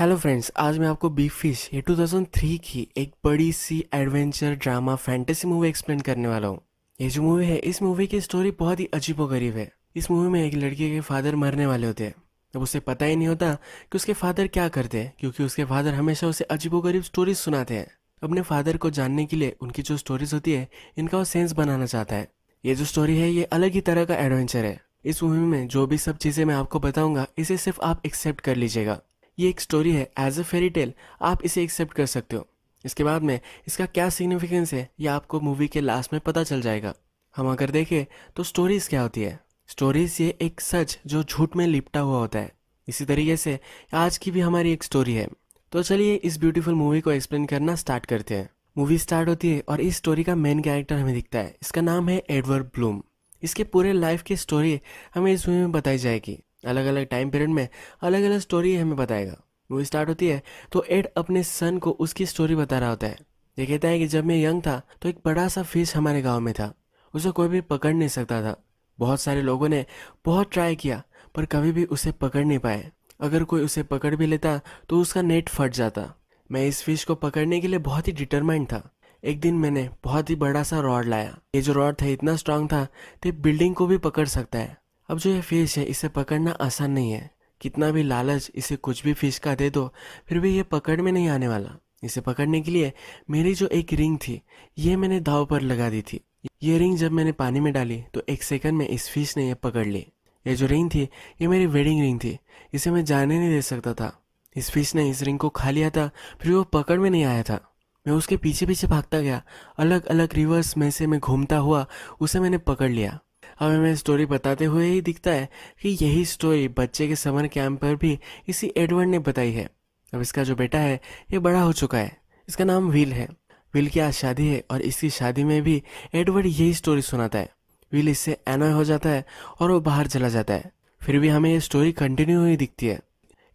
hello friends आज मैं आपको बी फिश ये 2003 की एक बड़ी सी adventure drama fantasy movie explain करने वाला हूँ ये जो मूवी है इस मूवी की स्टोरी बहुत ही गरीब है इस मूवी में एक लड़के के फादर मरने वाले होते हैं अब उसे पता ही नहीं होता कि उसके फादर क्या करते हैं क्योंकि उसके फादर हमेशा उसे गरीब स्टोरीज सुनाते हैं अपने फादर को जानने के लिए उनकी जो स्टोरीज होती है इनका वो सेंस बनाना चाहता है ये जो स्टोरी है ये अलग ही तरह का एडवेंचर है इस मूवी में जो भी सब चीज़ें मैं आपको बताऊंगा इसे सिर्फ आप एक्सेप्ट कर लीजिएगा ये एक स्टोरी है एज अ फेरी टेल आप इसे एक्सेप्ट कर सकते हो इसके बाद में इसका क्या सिग्निफिकेंस है ये आपको मूवी के लास्ट में पता चल जाएगा हम अगर देखें तो स्टोरीज क्या होती है स्टोरीज ये एक सच जो झूठ में लिपटा हुआ होता है इसी तरीके से आज की भी हमारी एक स्टोरी है तो चलिए इस ब्यूटीफुल मूवी को एक्सप्लेन करना स्टार्ट करते हैं मूवी स्टार्ट होती है और इस स्टोरी का मेन कैरेक्टर हमें दिखता है इसका नाम है एडवर्ड ब्लूम इसके पूरे लाइफ की स्टोरी हमें इस मूवी में बताई जाएगी अलग अलग टाइम पीरियड में अलग अलग स्टोरी हमें बताएगा मूवी स्टार्ट होती है तो एड अपने सन को उसकी स्टोरी बता रहा होता है ये कहता है कि जब मैं यंग था तो एक बड़ा सा फिश हमारे गांव में था उसे कोई भी पकड़ नहीं सकता था बहुत सारे लोगों ने बहुत ट्राई किया पर कभी भी उसे पकड़ नहीं पाए अगर कोई उसे पकड़ भी लेता तो उसका नेट फट जाता मैं इस फिश को पकड़ने के लिए बहुत ही डिटरमाइंड था एक दिन मैंने बहुत ही बड़ा सा रॉड लाया ये जो रॉड था इतना स्ट्रांग था कि तो बिल्डिंग को भी पकड़ सकता है अब जो ये फिश है इसे पकड़ना आसान नहीं है कितना भी लालच इसे कुछ भी फिश का दे दो फिर भी ये पकड़ में नहीं आने वाला इसे पकड़ने के लिए मेरी जो एक रिंग थी ये मैंने दाव पर लगा दी थी ये रिंग जब मैंने पानी में डाली तो एक सेकंड में इस फिश ने यह पकड़ ली ये जो रिंग थी ये मेरी वेडिंग रिंग थी इसे मैं जाने नहीं दे सकता था इस फिश ने इस रिंग को खा लिया था फिर वो पकड़ में नहीं आया था मैं उसके पीछे पीछे भागता गया अलग अलग रिवर्स में से मैं घूमता हुआ उसे मैंने पकड़ लिया अब हमें स्टोरी बताते हुए ही दिखता है कि यही स्टोरी बच्चे के समर कैंप पर भी इसी एडवर्ड ने बताई है अब इसका जो बेटा है ये बड़ा हो चुका है इसका नाम विल है विल की आज शादी है और इसकी शादी में भी एडवर्ड यही स्टोरी सुनाता है विल इससे एनॉय हो जाता है और वो बाहर चला जाता है फिर भी हमें ये स्टोरी कंटिन्यू हुई दिखती है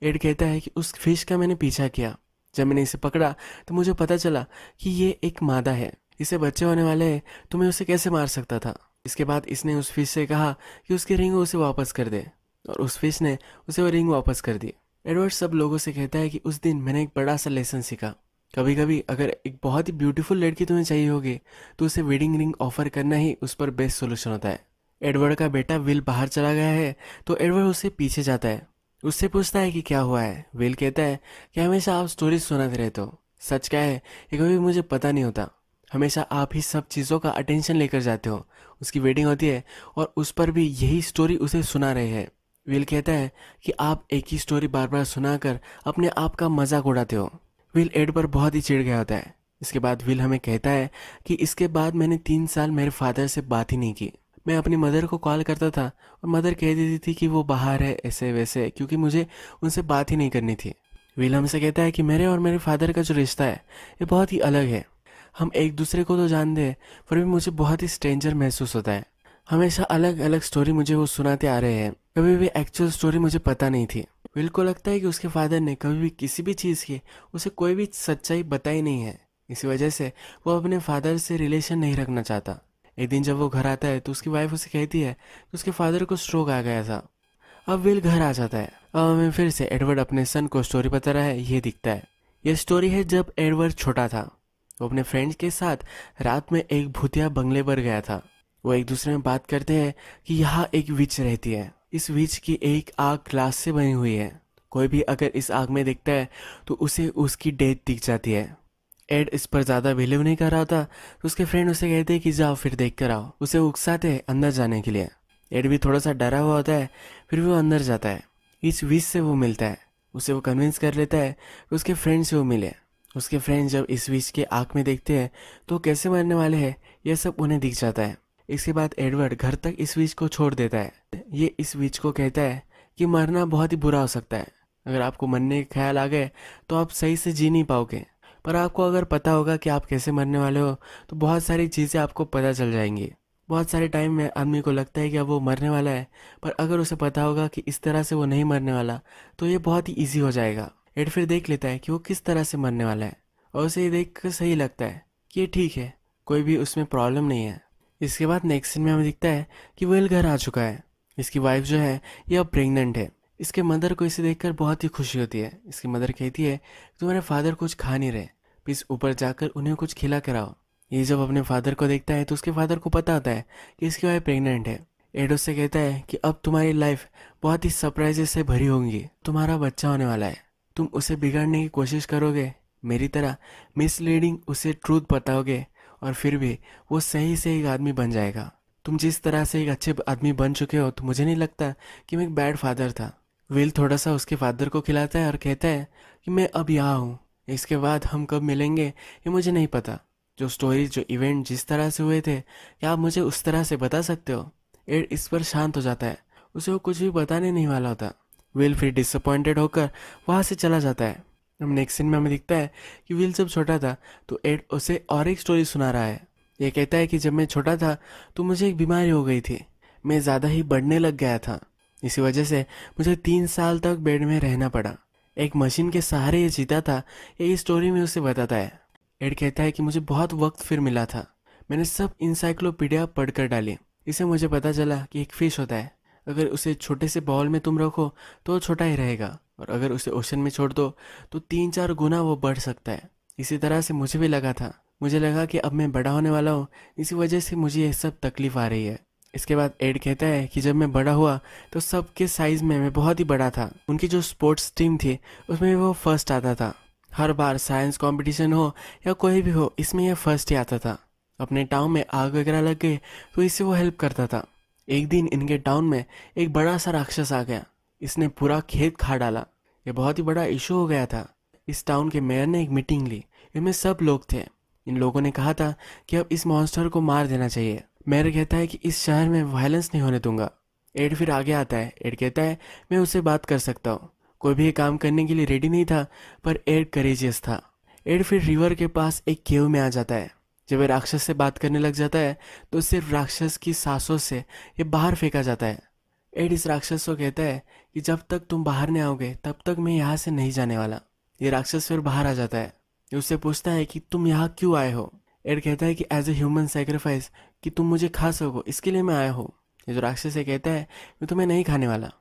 एड कहता है कि उस फिश का मैंने पीछा किया जब मैंने इसे पकड़ा तो मुझे पता चला कि ये एक मादा है इसे बच्चे होने वाले हैं तो मैं उसे कैसे मार सकता था इसके बाद इसने उस फिश से कहा कि उसकी रिंग उसे वापस कर दे और उस फिश ने उसे वो रिंग वापस कर दी एडवर्ड सब लोगों से कहता है कि उस दिन मैंने एक बड़ा सा लेसन सीखा कभी कभी अगर एक बहुत ही ब्यूटीफुल लड़की तुम्हें चाहिए होगी तो उसे वेडिंग रिंग ऑफर करना ही उस पर बेस्ट सोल्यूशन होता है एडवर्ड का बेटा विल बाहर चला गया है तो एडवर्ड उससे पीछे जाता है उससे पूछता है कि क्या हुआ है विल कहता है कि हमेशा आप स्टोरीज सुनाते रहते हो सच क्या है ये कभी मुझे पता नहीं होता हमेशा आप ही सब चीज़ों का अटेंशन लेकर जाते हो उसकी वेडिंग होती है और उस पर भी यही स्टोरी उसे सुना रहे हैं विल कहता है कि आप एक ही स्टोरी बार बार सुनाकर अपने आप का मजाक उड़ाते हो विल एड पर बहुत ही चिढ़ गया होता है इसके बाद विल हमें कहता है कि इसके बाद मैंने तीन साल मेरे फादर से बात ही नहीं की मैं अपनी मदर को कॉल करता था और मदर कह देती थी कि वो बाहर है ऐसे वैसे क्योंकि मुझे उनसे बात ही नहीं करनी थी विल हमसे कहता है कि मेरे और मेरे फादर का जो रिश्ता है ये बहुत ही अलग है हम एक दूसरे को तो जानते हैं पर भी मुझे बहुत ही स्ट्रेंजर महसूस होता है हमेशा अलग अलग स्टोरी मुझे वो सुनाते आ रहे हैं कभी भी एक्चुअल स्टोरी मुझे पता नहीं थी विल को लगता है कि उसके फादर ने कभी भी किसी भी चीज़ की उसे कोई भी सच्चाई बताई नहीं है इसी वजह से वो अपने फादर से रिलेशन नहीं रखना चाहता एक दिन जब वो घर आता है तो उसकी वाइफ उसे कहती है कि उसके फादर को स्ट्रोक आ गया था अब विल घर आ जाता है अब हमें फिर से एडवर्ड अपने सन को स्टोरी बता रहा है ये दिखता है यह स्टोरी है जब एडवर्ड छोटा था वो अपने फ्रेंड्स के साथ रात में एक भूतिया बंगले पर गया था वो एक दूसरे में बात करते हैं कि यहाँ एक विच रहती है इस विच की एक आग ग्लास से बनी हुई है कोई भी अगर इस आग में दिखता है तो उसे उसकी डेथ दिख जाती है एड इस पर ज़्यादा बिलीव नहीं कर रहा था तो उसके फ्रेंड उसे कहते हैं कि जाओ फिर देख कर आओ उसे उकसाते अंदर जाने के लिए एड भी थोड़ा सा डरा हुआ होता है फिर भी वो अंदर जाता है इस विच से वो मिलता है उसे वो कन्विंस कर लेता है कि उसके फ्रेंड से वो मिले उसके फ्रेंड जब इस विच के आँख में देखते हैं तो कैसे मरने वाले हैं यह सब उन्हें दिख जाता है इसके बाद एडवर्ड घर तक इस विच को छोड़ देता है ये इस विच को कहता है कि मरना बहुत ही बुरा हो सकता है अगर आपको मरने के ख्याल आ गए तो आप सही से जी नहीं पाओगे पर आपको अगर पता होगा कि आप कैसे मरने वाले हो तो बहुत सारी चीज़ें आपको पता चल जाएंगी बहुत सारे टाइम में आदमी को लगता है कि अब वो मरने वाला है पर अगर उसे पता होगा कि इस तरह से वो नहीं मरने वाला तो ये बहुत ही ईजी हो जाएगा एड फिर देख लेता है कि वो किस तरह से मरने वाला है और उसे ये देख कर सही लगता है कि ये ठीक है कोई भी उसमें प्रॉब्लम नहीं है इसके बाद नेक्स्ट सीन में हमें दिखता है कि वेल घर आ चुका है इसकी वाइफ जो है ये अब प्रेगनेंट है इसके मदर को इसे देखकर बहुत ही खुशी होती है इसकी मदर कहती है कि तुम्हारे फादर कुछ खा नहीं रहे प्लीज़ ऊपर जाकर उन्हें कुछ खिला कराओ ये जब अपने फादर को देखता है तो उसके फादर को पता होता है कि इसकी वाइफ प्रेग्नेंट है एडो से कहता है कि अब तुम्हारी लाइफ बहुत ही सरप्राइजेस से भरी होंगी तुम्हारा बच्चा होने वाला है तुम उसे बिगाड़ने की कोशिश करोगे मेरी तरह मिसलीडिंग उसे ट्रूथ बताओगे और फिर भी वो सही से एक आदमी बन जाएगा तुम जिस तरह से एक अच्छे आदमी बन चुके हो तो मुझे नहीं लगता कि मैं एक बैड फादर था विल थोड़ा सा उसके फादर को खिलाता है और कहता है कि मैं अब यहाँ हूँ इसके बाद हम कब मिलेंगे ये मुझे नहीं पता जो स्टोरी जो इवेंट जिस तरह से हुए थे क्या आप मुझे उस तरह से बता सकते हो एड इस पर शांत हो जाता है उसे वो कुछ भी बताने नहीं वाला होता विल फिर डिसअपॉइंटेड होकर वहाँ से चला जाता है अब नेक्स्ट सीन में हमें दिखता है कि विल जब छोटा था तो एड उसे और एक स्टोरी सुना रहा है ये कहता है कि जब मैं छोटा था तो मुझे एक बीमारी हो गई थी मैं ज़्यादा ही बढ़ने लग गया था इसी वजह से मुझे तीन साल तक बेड में रहना पड़ा एक मशीन के सहारे ये जीता था ये स्टोरी में उसे बताता है एड कहता है कि मुझे बहुत वक्त फिर मिला था मैंने सब इंसाइक्लोपीडिया पढ़कर डाली इसे मुझे पता चला कि एक फिश होता है अगर उसे छोटे से बॉल में तुम रखो तो छोटा ही रहेगा और अगर उसे ओशन में छोड़ दो तो तीन चार गुना वो बढ़ सकता है इसी तरह से मुझे भी लगा था मुझे लगा कि अब मैं बड़ा होने वाला हूँ इसी वजह से मुझे ये सब तकलीफ आ रही है इसके बाद एड कहता है कि जब मैं बड़ा हुआ तो सबके साइज़ में मैं बहुत ही बड़ा था उनकी जो स्पोर्ट्स टीम थी उसमें वो फर्स्ट आता था हर बार साइंस कंपटीशन हो या कोई भी हो इसमें यह फर्स्ट ही आता था अपने टाउन में आग वगैरह लग गए तो इससे वो हेल्प करता था एक दिन इनके टाउन में एक बड़ा सा राक्षस आ गया इसने पूरा खेत खा डाला ये बहुत ही बड़ा इशू हो गया था इस टाउन के मेयर ने एक मीटिंग ली इनमें सब लोग थे इन लोगों ने कहा था कि अब इस मॉन्स्टर को मार देना चाहिए मेयर कहता है कि इस शहर में वायलेंस नहीं होने दूंगा एड फिर आगे आता है एड कहता है मैं उससे बात कर सकता हूँ कोई भी काम करने के लिए रेडी नहीं था पर एड करेजियस था एड फिर रिवर के पास एक केव में आ जाता है जब ये राक्षस से बात करने लग जाता है तो सिर्फ राक्षस की सांसों से ये बाहर फेंका जाता है एड इस राक्षस को कहता है कि जब तक तुम बाहर नहीं आओगे तब तक मैं यहाँ से नहीं जाने वाला ये राक्षस फिर बाहर आ जाता है ये उससे पूछता है कि तुम यहाँ क्यों आए हो एड कहता है कि एज ए ह्यूमन सेक्रीफाइस कि तुम मुझे खा सको इसके लिए मैं आया हूँ ये जो राक्षस है कहता है मैं तुम्हें नहीं खाने वाला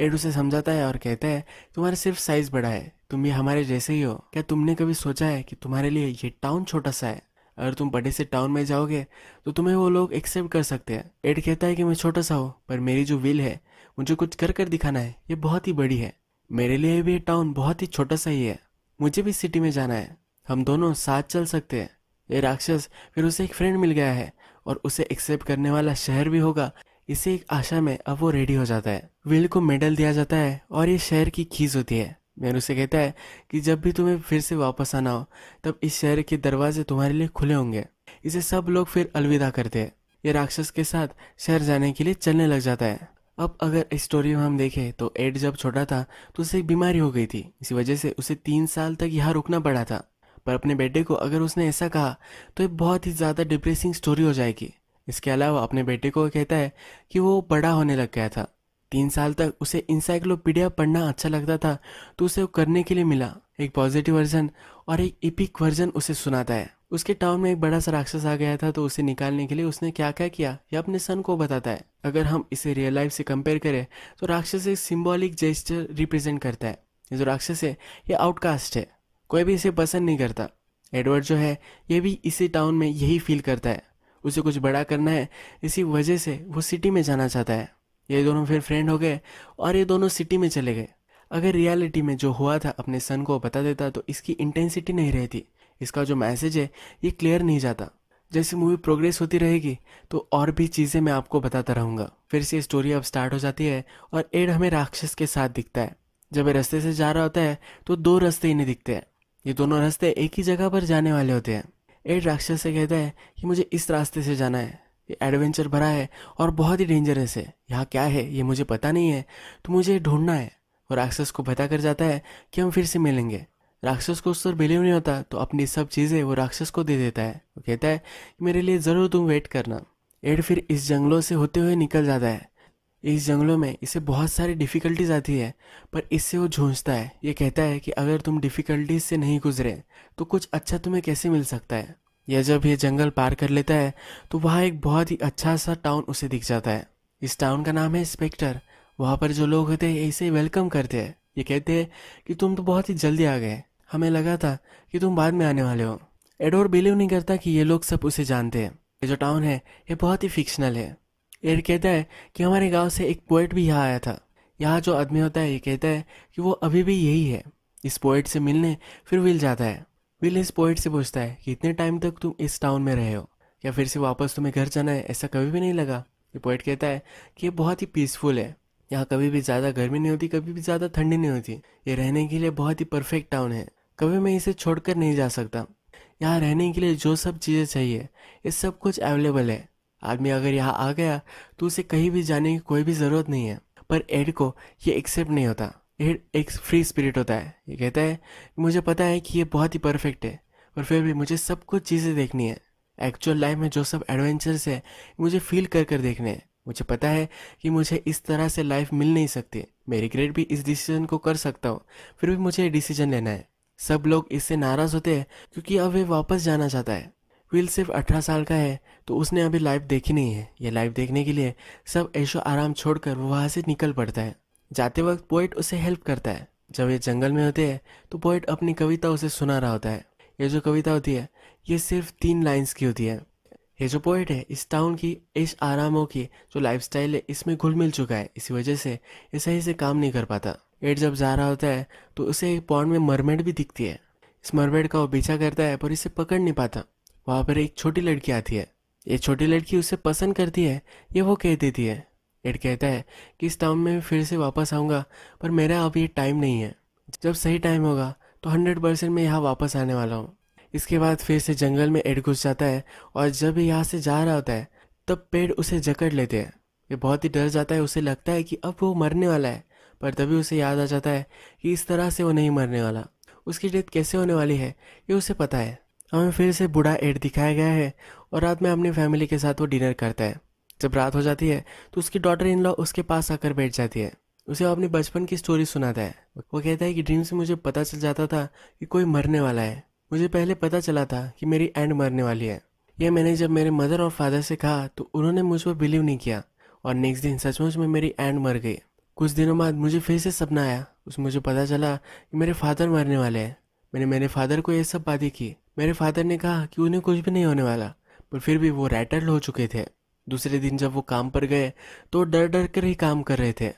एड उसे समझाता है और कहता है तुम्हारा सिर्फ साइज बड़ा है तुम भी हमारे जैसे ही हो क्या तुमने कभी सोचा है कि तुम्हारे लिए ये टाउन छोटा सा है अगर तुम बड़े से टाउन में जाओगे तो तुम्हें वो लोग एक्सेप्ट कर सकते हैं एड कहता है कि मैं छोटा सा हूँ पर मेरी जो विल है मुझे कुछ कर कर दिखाना है ये बहुत ही बड़ी है मेरे लिए भी ये टाउन बहुत ही छोटा सा ही है मुझे भी सिटी में जाना है हम दोनों साथ चल सकते हैं ये राक्षस फिर उसे एक फ्रेंड मिल गया है और उसे एक्सेप्ट करने वाला शहर भी होगा इसी एक आशा में अब वो रेडी हो जाता है विल को मेडल दिया जाता है और ये शहर की खीज होती है मैन उसे कहता है कि जब भी तुम्हें फिर से वापस आना हो तब इस शहर के दरवाजे तुम्हारे लिए खुले होंगे इसे सब लोग फिर अलविदा करते हैं ये राक्षस के साथ शहर जाने के लिए चलने लग जाता है अब अगर इस स्टोरी में हम देखें तो एड जब छोटा था तो उसे एक बीमारी हो गई थी इसी वजह से उसे तीन साल तक यहाँ रुकना पड़ा था पर अपने बेटे को अगर उसने ऐसा कहा तो एक बहुत ही ज़्यादा डिप्रेसिंग स्टोरी हो जाएगी इसके अलावा अपने बेटे को कहता है कि वो बड़ा होने लग गया था तीन साल तक उसे इंसाइक्लोपीडिया पढ़ना अच्छा लगता था तो उसे करने के लिए मिला एक पॉजिटिव वर्जन और एक इपिक वर्जन उसे सुनाता है उसके टाउन में एक बड़ा सा राक्षस आ गया था तो उसे निकालने के लिए उसने क्या क्या किया यह अपने सन को बताता है अगर हम इसे रियल लाइफ से कंपेयर करें तो राक्षस एक सिम्बॉलिक जेस्टर रिप्रेजेंट करता है ये जो राक्षस है ये आउटकास्ट है कोई भी इसे पसंद नहीं करता एडवर्ड जो है ये भी इसी टाउन में यही फील करता है उसे कुछ बड़ा करना है इसी वजह से वो सिटी में जाना चाहता है ये दोनों फिर फ्रेंड हो गए और ये दोनों सिटी में चले गए अगर रियलिटी में जो हुआ था अपने सन को बता देता तो इसकी इंटेंसिटी नहीं रहती इसका जो मैसेज है ये क्लियर नहीं जाता जैसे मूवी प्रोग्रेस होती रहेगी तो और भी चीज़ें मैं आपको बताता रहूँगा फिर से स्टोरी अब स्टार्ट हो जाती है और एड हमें राक्षस के साथ दिखता है जब ये रास्ते से जा रहा होता है तो दो रास्ते ही नहीं दिखते हैं ये दोनों रास्ते एक ही जगह पर जाने वाले होते हैं एड राक्षस से कहता है कि मुझे इस रास्ते से जाना है एडवेंचर भरा है और बहुत ही डेंजरस है यहाँ क्या है ये मुझे पता नहीं है तो मुझे ढूंढना है और राक्षस को बता कर जाता है कि हम फिर से मिलेंगे राक्षस को उस पर बिलीव नहीं होता तो अपनी सब चीज़ें वो राक्षस को दे देता है वो कहता है कि मेरे लिए ज़रूर तुम वेट करना एड फिर इस जंगलों से होते हुए निकल जाता है इस जंगलों में इसे बहुत सारी डिफ़िकल्टीज आती है पर इससे वो झूझता है ये कहता है कि अगर तुम डिफ़िकल्टीज से नहीं गुजरे तो कुछ अच्छा तुम्हें कैसे मिल सकता है यह जब ये जंगल पार कर लेता है तो वहाँ एक बहुत ही अच्छा सा टाउन उसे दिख जाता है इस टाउन का नाम है स्पेक्टर वहाँ पर जो लोग होते हैं इसे वेलकम करते हैं ये कहते हैं कि तुम तो बहुत ही जल्दी आ गए हमें लगा था कि तुम बाद में आने वाले हो एडोर बिलीव नहीं करता कि ये लोग सब उसे जानते हैं ये जो टाउन है ये बहुत ही फिक्शनल है एड कहता है कि हमारे गाँव से एक पोइट भी यहाँ आया था यहाँ जो आदमी होता है ये कहता है कि वो अभी भी यही है इस पोइट से मिलने फिर मिल जाता है विल इस पोइट से पूछता है कि इतने टाइम तक तुम इस टाउन में रहे हो या फिर से वापस तुम्हें घर जाना है ऐसा कभी भी नहीं लगा ये पोइट कहता है कि ये बहुत ही पीसफुल है यहाँ कभी भी ज़्यादा गर्मी नहीं होती कभी भी ज़्यादा ठंडी नहीं होती ये रहने के लिए बहुत ही परफेक्ट टाउन है कभी मैं इसे छोड़कर नहीं जा सकता यहाँ रहने के लिए जो सब चीज़ें चाहिए ये सब कुछ अवेलेबल है आदमी अगर यहाँ आ गया तो उसे कहीं भी जाने की कोई भी ज़रूरत नहीं है पर एड को ये एक्सेप्ट नहीं होता एक फ्री स्पिरिट होता है ये कहता है मुझे पता है कि ये बहुत ही परफेक्ट है और फिर भी मुझे सब कुछ चीज़ें देखनी है एक्चुअल लाइफ में जो सब एडवेंचर्स है मुझे फील कर कर देखने हैं मुझे पता है कि मुझे इस तरह से लाइफ मिल नहीं सकती मैं रिग्रेट भी इस डिसीजन को कर सकता हूँ फिर भी मुझे डिसीजन लेना है सब लोग इससे नाराज़ होते हैं क्योंकि अब वे वापस जाना चाहता है विल सिर्फ अठारह साल का है तो उसने अभी लाइफ देखी नहीं है यह लाइफ देखने के लिए सब ऐशो आराम छोड़कर वहाँ से निकल पड़ता है जाते वक्त पोइट उसे हेल्प करता है जब ये जंगल में होते हैं तो पोइट अपनी कविता उसे सुना रहा होता है ये जो कविता होती है ये सिर्फ तीन लाइन्स की होती है ये जो पोइट है इस टाउन की इस आरामों की जो लाइफ है इसमें घुल मिल चुका है इसी वजह से ये सही से काम नहीं कर पाता एड जब जा रहा होता है तो उसे एक पॉन्ड में मरमेड भी दिखती है इस मरमेड का वो पीछा करता है पर इसे पकड़ नहीं पाता वहाँ पर एक छोटी लड़की आती है ये छोटी लड़की उसे पसंद करती है ये वो कह देती है एड कहता है कि इस टाउन में फिर से वापस आऊँगा पर मेरा अब ये टाइम नहीं है जब सही टाइम होगा तो हंड्रेड परसेंट मैं यहाँ वापस आने वाला हूँ इसके बाद फिर से जंगल में एड घुस जाता है और जब ये यहाँ से जा रहा होता है तब पेड़ उसे जकड़ लेते हैं ये बहुत ही डर जाता है उसे लगता है कि अब वो मरने वाला है पर तभी उसे याद आ जाता है कि इस तरह से वो नहीं मरने वाला उसकी डेथ कैसे होने वाली है ये उसे पता है हमें फिर से बूढ़ा एड दिखाया गया है और रात में अपनी फैमिली के साथ वो डिनर करता है जब रात हो जाती है तो उसकी डॉटर इन लॉ उसके पास आकर बैठ जाती है उसे वो अपने बचपन की स्टोरी सुनाता है वो कहता है कि ड्रीम से मुझे पता चल जाता था कि कोई मरने वाला है मुझे पहले पता चला था कि मेरी एंड मरने वाली है यह मैंने जब मेरे मदर और फादर से कहा तो उन्होंने मुझ पर बिलीव नहीं किया और नेक्स्ट दिन सचमुच में मेरी एंड मर गई कुछ दिनों बाद मुझे फिर से सपना आया उसमें मुझे पता चला कि मेरे फादर मरने वाले हैं मैंने मेरे फादर को यह सब बातें की मेरे फादर ने कहा कि उन्हें कुछ भी नहीं होने वाला पर फिर भी वो रैटल हो चुके थे दूसरे दिन जब वो काम पर गए तो डर डर कर ही काम कर रहे थे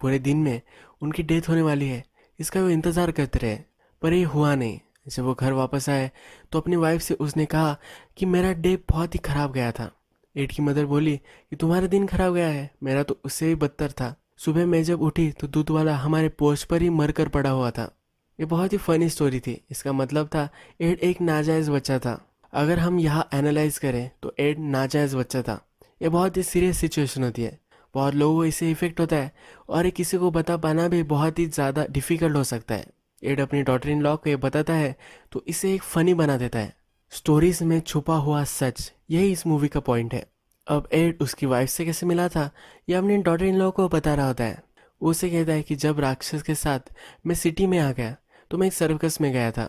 पूरे दिन में उनकी डेथ होने वाली है इसका वो इंतज़ार करते रहे पर ये हुआ नहीं जब वो घर वापस आए तो अपनी वाइफ से उसने कहा कि मेरा डे बहुत ही ख़राब गया था एड की मदर बोली कि तुम्हारा दिन खराब गया है मेरा तो उससे भी बदतर था सुबह मैं जब उठी तो दूध वाला हमारे पोस्ट पर ही मर कर पड़ा हुआ था ये बहुत ही फनी स्टोरी थी इसका मतलब था एड एक नाजायज़ बच्चा था अगर हम यहाँ एनालाइज करें तो एड नाजायज़ बच्चा था ये बहुत ही सीरियस सिचुएशन होती है बहुत लोगों को इससे इफेक्ट होता है और ये किसी को बता पाना भी बहुत ही ज़्यादा डिफ़िकल्ट हो सकता है एड अपनी डॉटर इन लॉ को ये बताता है तो इसे एक फ़नी बना देता है स्टोरीज में छुपा हुआ सच यही इस मूवी का पॉइंट है अब एड उसकी वाइफ से कैसे मिला था यह अपने डॉटर इन लॉ को बता रहा होता है उसे कहता है कि जब राक्षस के साथ मैं सिटी में आ गया तो मैं एक सर्कस में गया था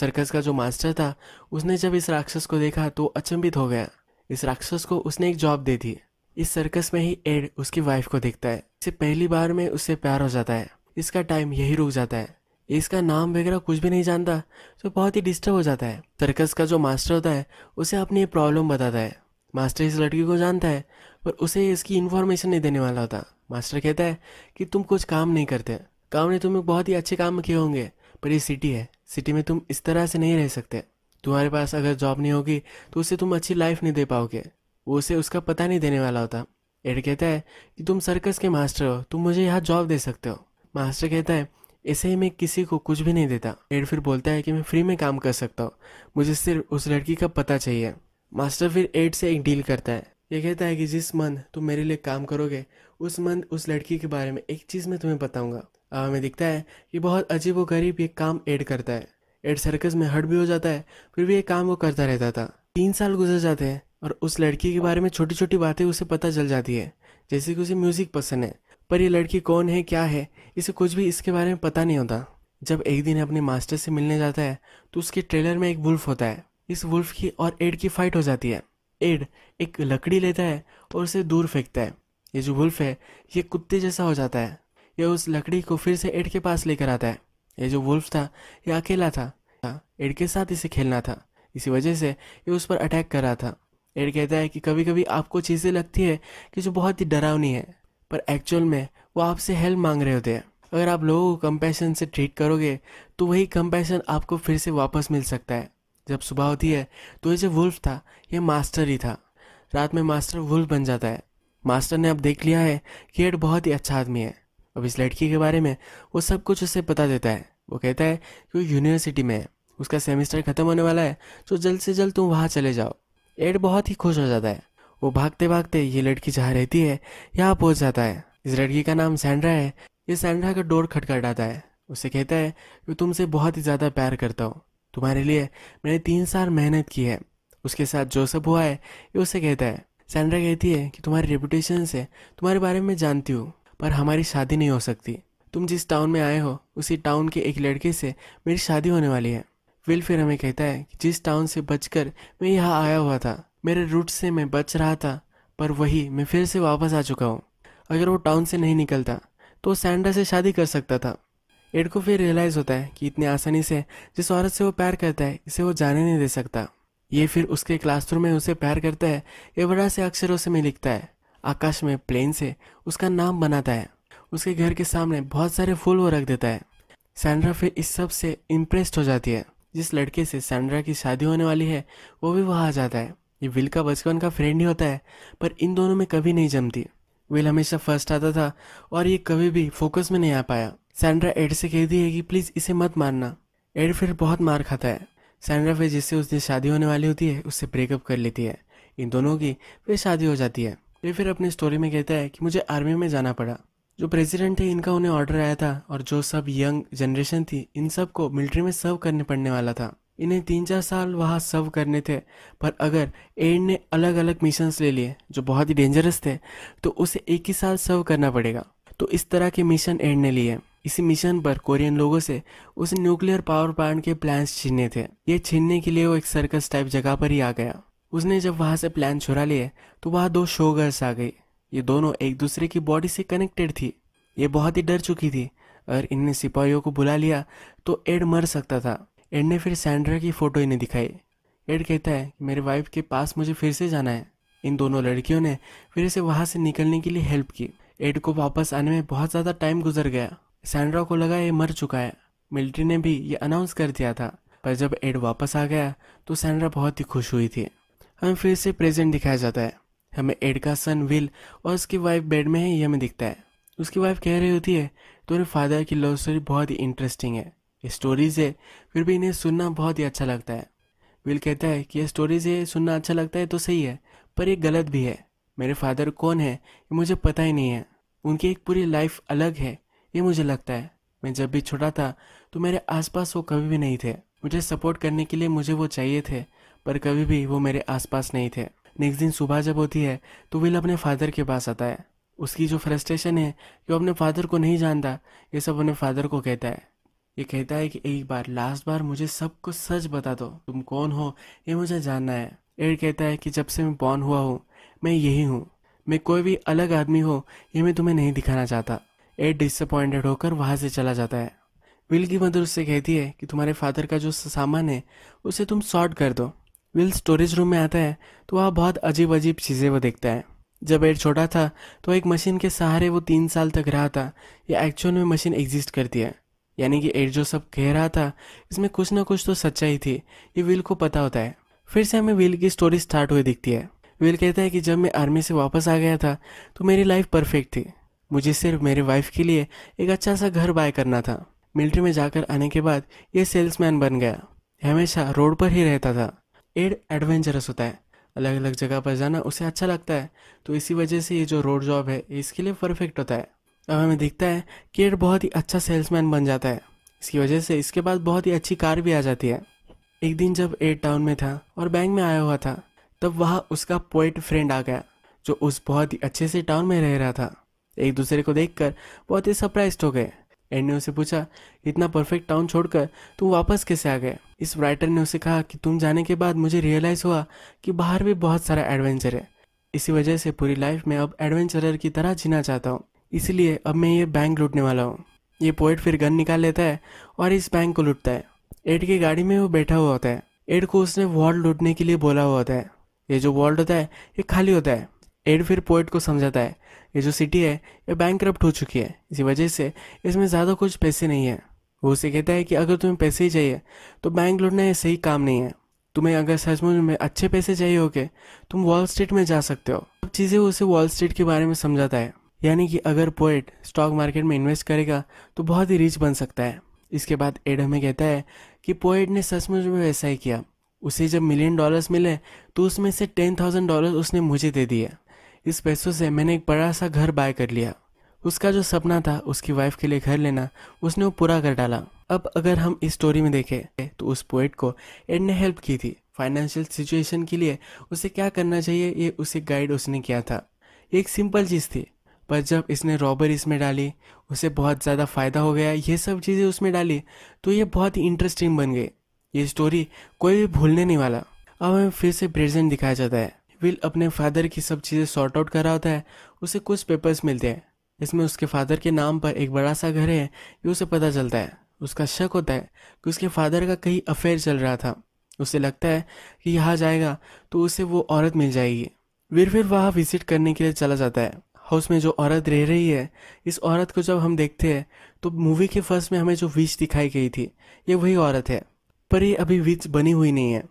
सर्कस का जो मास्टर था उसने जब इस राक्षस को देखा तो अचंभित हो गया इस राक्षस को उसने एक जॉब दे दी इस सर्कस में ही एड उसकी वाइफ को देखता है इसे पहली बार में उससे प्यार हो जाता है इसका टाइम यही रुक जाता है इसका नाम वगैरह कुछ भी नहीं जानता तो बहुत ही डिस्टर्ब हो जाता है सर्कस का जो मास्टर होता है उसे अपनी प्रॉब्लम बताता है मास्टर इस लड़की को जानता है पर उसे इसकी इन्फॉर्मेशन नहीं देने वाला होता मास्टर कहता है कि तुम कुछ काम नहीं करते काम ने तुम्हें बहुत ही अच्छे काम किए होंगे पर ये सिटी है सिटी में तुम इस तरह से नहीं रह सकते तुम्हारे पास अगर जॉब नहीं होगी तो उसे तुम अच्छी लाइफ नहीं दे पाओगे वो उसे उसका पता नहीं देने वाला होता एड कहता है कि तुम सर्कस के मास्टर हो तुम मुझे यहाँ जॉब दे सकते हो मास्टर कहता है ऐसे ही मैं किसी को कुछ भी नहीं देता एड फिर बोलता है कि मैं फ्री में काम कर सकता हूँ मुझे सिर्फ उस लड़की का पता चाहिए मास्टर फिर एड से एक डील करता है ये कहता है कि जिस मंथ तुम मेरे लिए काम करोगे उस मंथ उस लड़की के बारे में एक चीज़ मैं तुम्हें बताऊंगा अब हमें दिखता है कि बहुत अजीब व गरीब ये काम एड करता है एड सर्कस में हट भी हो जाता है फिर भी एक काम वो करता रहता था तीन साल गुजर जाते हैं और उस लड़की के बारे में छोटी छोटी बातें उसे पता चल जाती है जैसे कि उसे म्यूज़िक पसंद है पर ये लड़की कौन है क्या है इसे कुछ भी इसके बारे में पता नहीं होता जब एक दिन अपने मास्टर से मिलने जाता है तो उसके ट्रेलर में एक वुल्फ होता है इस वुल्फ की और एड की फाइट हो जाती है एड एक लकड़ी लेता है और उसे दूर फेंकता है ये जो वुल्फ है ये कुत्ते जैसा हो जाता है यह उस लकड़ी को फिर से एड के पास लेकर आता है ये जो वुल्फ था ये अकेला था एड के साथ इसे खेलना था इसी वजह से ये उस पर अटैक कर रहा था एड कहता है कि कभी कभी आपको चीज़ें लगती है कि जो बहुत ही डरावनी है पर एक्चुअल में वो आपसे हेल्प मांग रहे होते हैं अगर आप लोगों को कंपैशन से ट्रीट करोगे तो वही कंपैशन आपको फिर से वापस मिल सकता है जब सुबह होती है तो ये जो वुल्फ था ये मास्टर ही था रात में मास्टर वुल्फ बन जाता है मास्टर ने अब देख लिया है कि एड बहुत ही अच्छा आदमी है अब इस लड़की के बारे में वो सब कुछ उसे बता देता है वो कहता है कि वो यूनिवर्सिटी में है उसका सेमेस्टर ख़त्म होने वाला है तो जल्द से जल्द तुम वहाँ चले जाओ एड बहुत ही खुश हो जाता है वो भागते भागते ये लड़की जहाँ रहती है यहाँ पहुँच जाता है इस लड़की का नाम सैंड्रा है ये सैंड्रा का डोर खटखटाता है उसे कहता है कि तुमसे बहुत ही ज़्यादा प्यार करता हूँ तुम्हारे लिए मैंने तीन साल मेहनत की है उसके साथ जो सब हुआ है ये उसे कहता है सैंड्रा कहती है कि तुम्हारी रेपुटेशन से तुम्हारे बारे में जानती हूँ पर हमारी शादी नहीं हो सकती तुम जिस टाउन में आए हो उसी टाउन के एक लड़के से मेरी शादी होने वाली है विल फिर हमें कहता है कि जिस टाउन से बचकर मैं यहाँ आया हुआ था मेरे रूट से मैं बच रहा था पर वही मैं फिर से वापस आ चुका हूँ अगर वो टाउन से नहीं निकलता तो सैंडा से शादी कर सकता था एड को फिर रियलाइज़ होता है कि इतनी आसानी से जिस औरत से वो प्यार करता है इसे वो जाने नहीं दे सकता ये फिर उसके क्लासरूम में उसे प्यार करता है ये बड़ा से अक्षरों से में लिखता है आकाश में प्लेन से उसका नाम बनाता है उसके घर के सामने बहुत सारे फूल वो रख देता है सैंड्रा फिर इस सब से इम्प्रेस्ड हो जाती है जिस लड़के से सैंड्रा की शादी होने वाली है वो भी वहाँ आ जाता है ये विल का बचपन का फ्रेंड ही होता है पर इन दोनों में कभी नहीं जमती विल हमेशा फर्स्ट आता था और ये कभी भी फोकस में नहीं आ पाया सैंड्रा एड से कहती है कि प्लीज़ इसे मत मारना एड फिर बहुत मार खाता है सैंड्रा फिर जिससे उसने शादी होने वाली होती है उससे ब्रेकअप कर लेती है इन दोनों की फिर शादी हो जाती है वे फिर अपनी स्टोरी में कहता है कि मुझे आर्मी में जाना पड़ा जो प्रेसिडेंट थे इनका उन्हें ऑर्डर आया था और जो सब यंग जनरेशन थी इन सब को मिलिट्री में सर्व करने पड़ने वाला था इन्हें तीन चार साल वहाँ सर्व करने थे पर अगर एड ने अलग अलग मिशंस ले लिए जो बहुत ही डेंजरस थे तो उसे एक ही साल सर्व करना पड़ेगा तो इस तरह के मिशन एड ने लिए इसी मिशन पर कोरियन लोगों से उस न्यूक्लियर पावर प्लांट के प्लान्स छीनने थे ये छीनने के लिए वो एक सर्कस टाइप जगह पर ही आ गया उसने जब वहाँ से प्लान छुरा लिए तो वहाँ दो शोगर्स आ गई ये दोनों एक दूसरे की बॉडी से कनेक्टेड थी ये बहुत ही डर चुकी थी और इनने सिपाहियों को बुला लिया तो एड मर सकता था एड ने फिर सैंड्रा की फ़ोटो इन्हें दिखाई एड कहता है कि मेरे वाइफ के पास मुझे फिर से जाना है इन दोनों लड़कियों ने फिर से वहाँ से निकलने के लिए हेल्प की एड को वापस आने में बहुत ज़्यादा टाइम गुजर गया सैंड्रा को लगा ये मर चुका है मिलिट्री ने भी ये अनाउंस कर दिया था पर जब एड वापस आ गया तो सैंड्रा बहुत ही खुश हुई थी हमें फिर से प्रेजेंट दिखाया जाता है हमें एड का सन विल और उसकी वाइफ बेड में है ये हमें दिखता है उसकी वाइफ कह रही होती है तुम्हारे तो फादर की लव स्टोरी बहुत ही इंटरेस्टिंग है ये स्टोरीज है फिर भी इन्हें सुनना बहुत ही अच्छा लगता है विल कहता है कि ये स्टोरीज है सुनना अच्छा लगता है तो सही है पर ये गलत भी है मेरे फादर कौन है ये मुझे पता ही नहीं है उनकी एक पूरी लाइफ अलग है ये मुझे लगता है मैं जब भी छोटा था तो मेरे आसपास वो कभी भी नहीं थे मुझे सपोर्ट करने के लिए मुझे वो चाहिए थे पर कभी भी वो मेरे आसपास नहीं थे नेक्स्ट दिन सुबह जब होती है तो विल अपने फादर के पास आता है उसकी जो फ्रस्ट्रेशन है कि वो अपने फादर को नहीं जानता ये सब अपने फादर को कहता है ये कहता है कि एक बार लास्ट बार मुझे सब कुछ सच बता दो तुम कौन हो ये मुझे जानना है एड कहता है कि जब से मैं बॉर्न हुआ हूँ मैं यही हूँ मैं कोई भी अलग आदमी हो ये मैं तुम्हें नहीं दिखाना चाहता एड डिसअपॉइंटेड होकर वहाँ से चला जाता है विल की मदर उससे कहती है कि तुम्हारे फादर का जो सामान है उसे तुम सॉर्ट कर दो विल स्टोरेज रूम में आता है तो वह बहुत अजीब अजीब चीज़ें वो देखता है जब एड छोटा था तो एक मशीन के सहारे वो तीन साल तक रहा था यह एक्चुअल में मशीन एग्जिस्ट करती है यानी कि एड जो सब कह रहा था इसमें कुछ ना कुछ तो सच्चाई थी ये विल को पता होता है फिर से हमें विल की स्टोरी स्टार्ट हुई दिखती है विल कहता है कि जब मैं आर्मी से वापस आ गया था तो मेरी लाइफ परफेक्ट थी मुझे सिर्फ मेरे वाइफ के लिए एक अच्छा सा घर बाय करना था मिलिट्री में जाकर आने के बाद ये सेल्समैन बन गया हमेशा रोड पर ही रहता था एड एडवेंचरस होता है अलग अलग जगह पर जाना उसे अच्छा लगता है तो इसी वजह से ये जो रोड जॉब है इसके लिए परफेक्ट होता है अब हमें दिखता है कि एड बहुत ही अच्छा सेल्समैन बन जाता है इसकी वजह से इसके बाद बहुत ही अच्छी कार भी आ जाती है एक दिन जब एड टाउन में था और बैंक में आया हुआ था तब वहाँ उसका पोइट फ्रेंड आ गया जो उस बहुत ही अच्छे से टाउन में रह रहा था एक दूसरे को देखकर बहुत ही सरप्राइज हो गए एंड ने उसे पूछा इतना परफेक्ट टाउन छोड़कर तू वापस कैसे आ गया इस राइटर ने उसे कहा कि तुम जाने के बाद मुझे रियलाइज़ हुआ कि बाहर भी बहुत सारा एडवेंचर है इसी वजह से पूरी लाइफ में अब एडवेंचरर की तरह जीना चाहता हूँ इसलिए अब मैं ये बैंक लूटने वाला हूँ ये पोइट फिर गन निकाल लेता है और इस बैंक को लूटता है एड की गाड़ी में वो बैठा हुआ होता है एड को उसने वॉल्ट लूटने के लिए बोला हुआ होता है ये जो वॉल्ट होता है ये खाली होता है एड फिर पोइट को समझाता है ये जो सिटी है ये बैंक हो चुकी है इसी वजह से इसमें ज़्यादा कुछ पैसे नहीं है वो उसे कहता है कि अगर तुम्हें पैसे ही चाहिए तो बैंक लौटना ये सही काम नहीं है तुम्हें अगर सचमुच में अच्छे पैसे चाहिए होके तुम वॉल स्ट्रीट में जा सकते हो अब चीज़ें उसे वॉल स्ट्रीट के बारे में समझाता है यानी कि अगर पोइट स्टॉक मार्केट में इन्वेस्ट करेगा तो बहुत ही रिच बन सकता है इसके बाद एड हमें कहता है कि पोइट ने सचमुच में वैसा ही किया उसे जब मिलियन डॉलर्स मिले तो उसमें से टेन थाउजेंड डॉलर उसने मुझे दे दिए इस पैसों से मैंने एक बड़ा सा घर बाय कर लिया उसका जो सपना था उसकी वाइफ के लिए घर लेना उसने वो पूरा कर डाला अब अगर हम इस स्टोरी में देखें तो उस पोइट को एड ने हेल्प की थी फाइनेंशियल सिचुएशन के लिए उसे क्या करना चाहिए ये उसे गाइड उसने किया था एक सिंपल चीज़ थी पर जब इसने रॉबर इसमें डाली उसे बहुत ज़्यादा फ़ायदा हो गया ये सब चीज़ें उसमें डाली तो ये बहुत ही इंटरेस्टिंग बन गई ये स्टोरी कोई भी भूलने नहीं वाला अब हमें फिर से प्रेजेंट दिखाया जाता है विल अपने फादर की सब चीज़ें सॉर्ट आउट कर रहा होता है उसे कुछ पेपर्स मिलते हैं इसमें उसके फादर के नाम पर एक बड़ा सा घर है ये उसे पता चलता है उसका शक होता है कि उसके फादर का कहीं अफेयर चल रहा था उसे लगता है कि यहाँ जाएगा तो उसे वो औरत मिल जाएगी वीर फिर वहाँ विजिट करने के लिए चला जाता है हाउस में जो औरत रह रही है इस औरत को जब हम देखते हैं तो मूवी के फर्स्ट में हमें जो विच दिखाई गई थी ये वही औरत है पर ये अभी विच बनी हुई नहीं है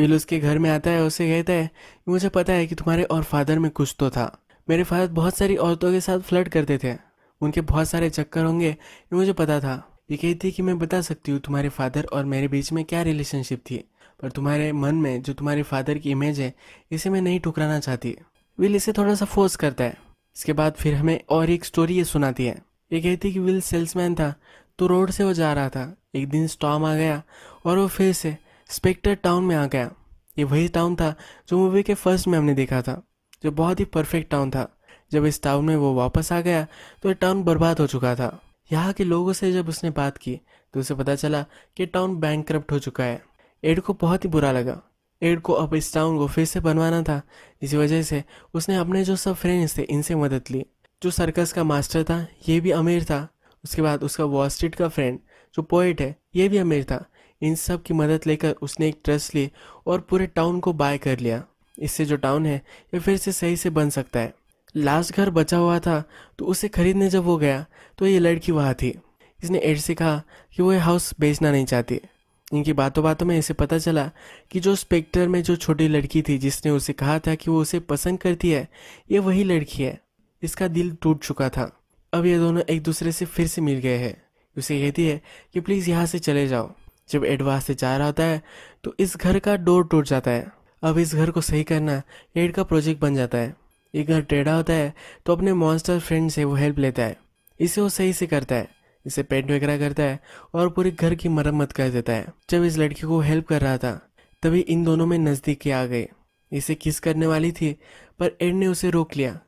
विल उसके घर में आता है उसे कहता है मुझे पता है कि तुम्हारे और फादर में कुछ तो था मेरे फादर बहुत सारी औरतों के साथ फ्लर्ट करते थे उनके बहुत सारे चक्कर होंगे ये मुझे पता था ये कहती है कि मैं बता सकती हूँ तुम्हारे फादर और मेरे बीच में क्या रिलेशनशिप थी पर तुम्हारे मन में जो तुम्हारे फादर की इमेज है इसे मैं नहीं ठुकराना चाहती विल इसे थोड़ा सा फोर्स करता है इसके बाद फिर हमें और एक स्टोरी ये सुनाती है ये कहती कि विल सेल्समैन था तो रोड से वो जा रहा था एक दिन स्टॉम आ गया और वो फिर से स्पेक्टर टाउन में आ गया ये वही टाउन था जो मूवी के फर्स्ट में हमने देखा था जो बहुत ही परफेक्ट टाउन था जब इस टाउन में वो वापस आ गया तो ये टाउन बर्बाद हो चुका था यहाँ के लोगों से जब उसने बात की तो उसे पता चला कि टाउन बैंक हो चुका है एड को बहुत ही बुरा लगा एड को अब इस टाउन को फिर से बनवाना था इसी वजह से उसने अपने जो सब फ्रेंड्स थे इनसे मदद ली जो सर्कस का मास्टर था ये भी अमीर था उसके बाद उसका वॉल स्ट्रीट का फ्रेंड जो पोइट है ये भी अमीर था इन सब की मदद लेकर उसने एक ट्रस्ट ली और पूरे टाउन को बाय कर लिया इससे जो टाउन है ये फिर से सही से बन सकता है लास्ट घर बचा हुआ था तो उसे खरीदने जब वो गया तो ये लड़की वहाँ थी इसने एड से कहा कि वो ये हाउस बेचना नहीं चाहती इनकी बातों बातों में ऐसे पता चला कि जो स्पेक्टर में जो छोटी लड़की थी जिसने उसे कहा था कि वो उसे पसंद करती है ये वही लड़की है इसका दिल टूट चुका था अब ये दोनों एक दूसरे से फिर से मिल गए हैं उसे कहती है कि प्लीज़ यहाँ से चले जाओ जब एडवांस से जा रहा होता है तो इस घर का डोर टूट जाता है अब इस घर को सही करना एड का प्रोजेक्ट बन जाता है ये घर टेढ़ा होता है तो अपने मॉन्स्टर फ्रेंड से वो हेल्प लेता है इसे वो सही से करता है इसे पेंट वगैरह करता है और पूरे घर की मरम्मत कर देता है जब इस लड़की को हेल्प कर रहा था तभी इन दोनों में नज़दीकी आ गए इसे किस करने वाली थी पर एड ने उसे रोक लिया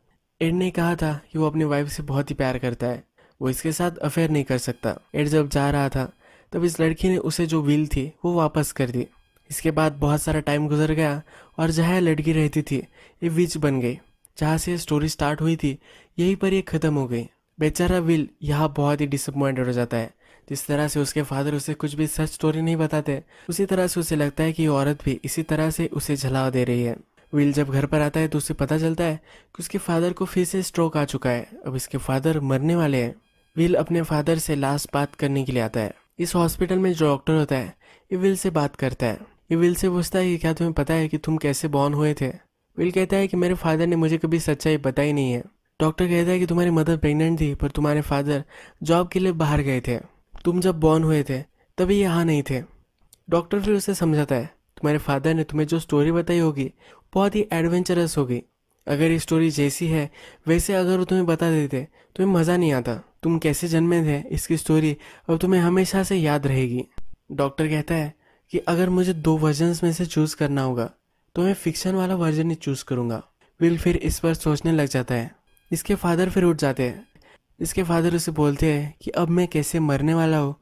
एड ने कहा था कि वो अपनी वाइफ से बहुत ही प्यार करता है वो इसके साथ अफेयर नहीं कर सकता एड जब जा रहा था तब इस लड़की ने उसे जो व्हील थी वो वापस कर दी इसके बाद बहुत सारा टाइम गुजर गया और जहाँ लड़की रहती थी ये विच बन गई जहाँ से स्टोरी स्टार्ट हुई थी यहीं पर ये ख़त्म हो गई बेचारा विल यहाँ बहुत ही डिसअपॉइंटेड हो जाता है जिस तरह से उसके फादर उसे कुछ भी सच स्टोरी नहीं बताते उसी तरह से उसे लगता है कि औरत भी इसी तरह से उसे झलाव दे रही है विल जब घर पर आता है तो उसे पता चलता है कि उसके फादर को फिर से स्ट्रोक आ चुका है अब इसके फादर मरने वाले हैं विल अपने फादर से लास्ट बात करने के लिए आता है इस हॉस्पिटल में जो डॉक्टर होता है इविल से बात करता है इविल से पूछता है कि क्या तुम्हें पता है कि तुम कैसे बॉर्न हुए थे विल कहता है कि मेरे फादर ने मुझे कभी सच्चाई बताई नहीं है डॉक्टर कहता है कि तुम्हारी मदर प्रेग्नेंट थी पर तुम्हारे फादर जॉब के लिए बाहर गए थे तुम जब बॉर्न हुए थे तभी यहाँ नहीं थे डॉक्टर फिर उसे समझाता है तुम्हारे फादर ने तुम्हें जो स्टोरी बताई होगी बहुत ही एडवेंचरस होगी अगर ये स्टोरी जैसी है वैसे अगर वो तुम्हें बता देते तुम्हें मज़ा नहीं आता तुम कैसे जन्मे थे इसकी स्टोरी अब तुम्हें हमेशा से याद रहेगी डॉक्टर कहता है कि अगर मुझे दो वर्जन में से चूज़ करना होगा तो मैं फिक्शन वाला वर्जन ही चूज़ करूँगा विल फिर इस पर सोचने लग जाता है इसके फादर फिर उठ जाते हैं इसके फादर उसे बोलते हैं कि अब मैं कैसे मरने वाला हूँ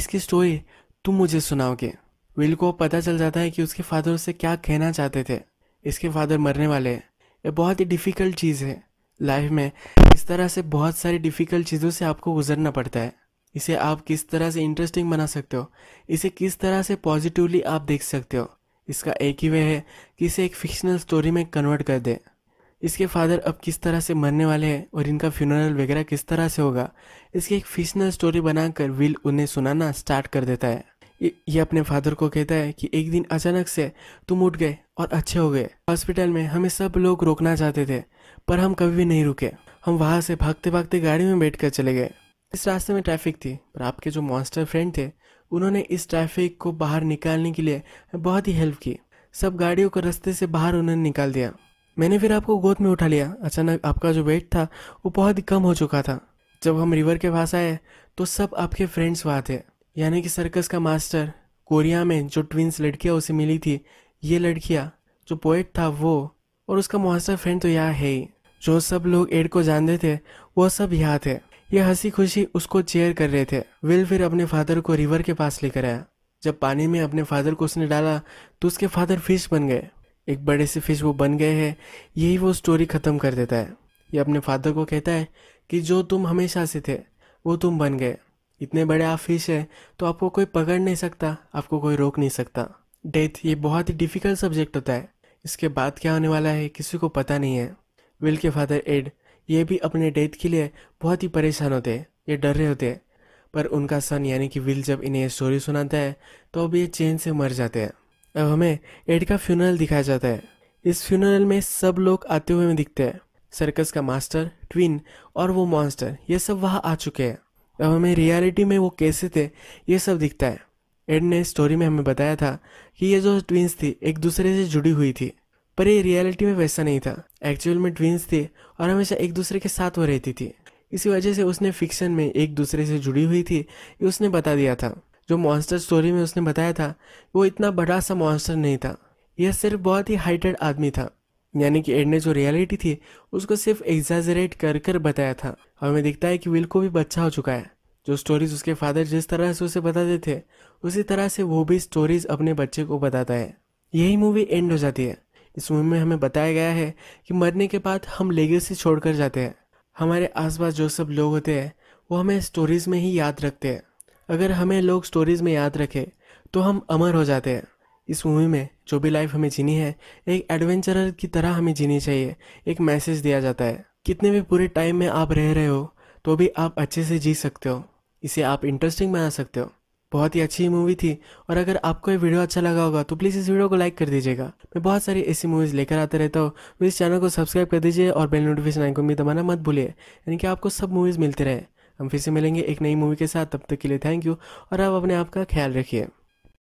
इसकी स्टोरी तुम मुझे सुनाओगे विल को पता चल जाता है कि उसके फादर उसे क्या कहना चाहते थे इसके फादर मरने वाले हैं ये बहुत ही डिफ़िकल्ट चीज़ है लाइफ में इस तरह से बहुत सारी डिफ़िकल्ट चीज़ों से आपको गुजरना पड़ता है इसे आप किस तरह से इंटरेस्टिंग बना सकते हो इसे किस तरह से पॉजिटिवली आप देख सकते हो इसका एक ही वे है कि इसे एक फिक्शनल स्टोरी में कन्वर्ट कर दें इसके फादर अब किस तरह से मरने वाले हैं और इनका फ्यूनरल वगैरह किस तरह से होगा इसकी एक फिक्शनल स्टोरी बनाकर विल उन्हें सुनाना स्टार्ट कर देता है ये अपने फादर को कहता है कि एक दिन अचानक से तुम उठ गए और अच्छे हो गए हॉस्पिटल में हमें सब लोग रोकना चाहते थे पर हम कभी भी नहीं रुके हम वहाँ से भागते भागते गाड़ी में बैठ कर चले गए इस रास्ते में ट्रैफिक थी पर आपके जो मॉन्स्टर फ्रेंड थे उन्होंने इस ट्रैफिक को बाहर निकालने के लिए बहुत ही हेल्प की सब गाड़ियों को रास्ते से बाहर उन्होंने निकाल दिया मैंने फिर आपको गोद में उठा लिया अचानक आपका जो वेट था वो बहुत ही कम हो चुका था जब हम रिवर के पास आए तो सब आपके फ्रेंड्स वहाँ थे यानी कि सर्कस का मास्टर कोरिया में जो ट्विंस लड़कियाँ उसे मिली थी ये लड़कियाँ जो पोइट था वो और उसका मुहासर फ्रेंड तो यहाँ है ही जो सब लोग एड को जानते थे वो सब यहाँ थे ये हंसी खुशी उसको चेयर कर रहे थे विल फिर अपने फादर को रिवर के पास लेकर आया जब पानी में अपने फादर को उसने डाला तो उसके फादर फिश बन गए एक बड़े से फिश वो बन गए हैं यही वो स्टोरी ख़त्म कर देता है ये अपने फादर को कहता है कि जो तुम हमेशा से थे वो तुम बन गए इतने बड़े आप फिश है तो आपको कोई पकड़ नहीं सकता आपको कोई रोक नहीं सकता डेथ ये बहुत ही डिफ़िकल्ट सब्जेक्ट होता है इसके बाद क्या होने वाला है किसी को पता नहीं है विल के फादर एड ये भी अपने डेथ के लिए बहुत ही परेशान होते हैं ये डर रहे होते हैं पर उनका सन यानी कि विल जब इन्हें स्टोरी सुनाता है तो अब ये चैन से मर जाते हैं अब हमें एड का फ्यूनरल दिखाया जाता है इस फ्यूनरल में सब लोग आते हुए दिखते हैं सर्कस का मास्टर ट्विन और वो मॉन्स्टर ये सब वहाँ आ चुके हैं अब हमें रियलिटी में वो कैसे थे ये सब दिखता है एड ने स्टोरी में हमें बताया था कि ये जो ट्विंस थी एक दूसरे से जुड़ी हुई थी पर ये रियलिटी में वैसा नहीं था एक्चुअल में ट्विंस थी और हमेशा एक दूसरे के साथ वो रहती थी इसी वजह से उसने फिक्शन में एक दूसरे से जुड़ी हुई थी ये उसने बता दिया था जो मॉन्स्टर स्टोरी में उसने बताया था वो इतना बड़ा सा मॉन्स्टर नहीं था यह सिर्फ बहुत ही हाइटेड आदमी था यानी कि एड ने जो रियलिटी थी उसको सिर्फ एग्जाजरेट कर कर बताया था और हमें दिखता है कि विल को भी बच्चा हो चुका है जो स्टोरीज उसके फादर जिस तरह से उसे बताते थे उसी तरह से वो भी स्टोरीज अपने बच्चे को बताता है यही मूवी एंड हो जाती है इस मूवी में हमें बताया गया है कि मरने के बाद हम लेगेसी छोड़कर जाते हैं हमारे आसपास जो सब लोग होते हैं वो हमें स्टोरीज में ही याद रखते हैं अगर हमें लोग स्टोरीज में याद रखे तो हम अमर हो जाते हैं इस मूवी में जो भी लाइफ हमें जीनी है एक एडवेंचरर की तरह हमें जीनी चाहिए एक मैसेज दिया जाता है कितने भी पूरे टाइम में आप रह रहे हो तो भी आप अच्छे से जी सकते हो इसे आप इंटरेस्टिंग बना सकते हो बहुत ही अच्छी मूवी थी और अगर आपको ये वीडियो अच्छा लगा होगा तो प्लीज़ इस वीडियो को लाइक कर दीजिएगा मैं बहुत सारी ऐसी मूवीज़ लेकर आते रहता हूँ तो इस चैनल को सब्सक्राइब कर दीजिए और बेल नोटिफिकेशन आइकन भी दबाना मत भूलिए यानी कि आपको सब मूवीज़ मिलते रहे हम फिर से मिलेंगे एक नई मूवी के साथ तब तक के लिए थैंक यू और आप अपने आप का ख्याल रखिए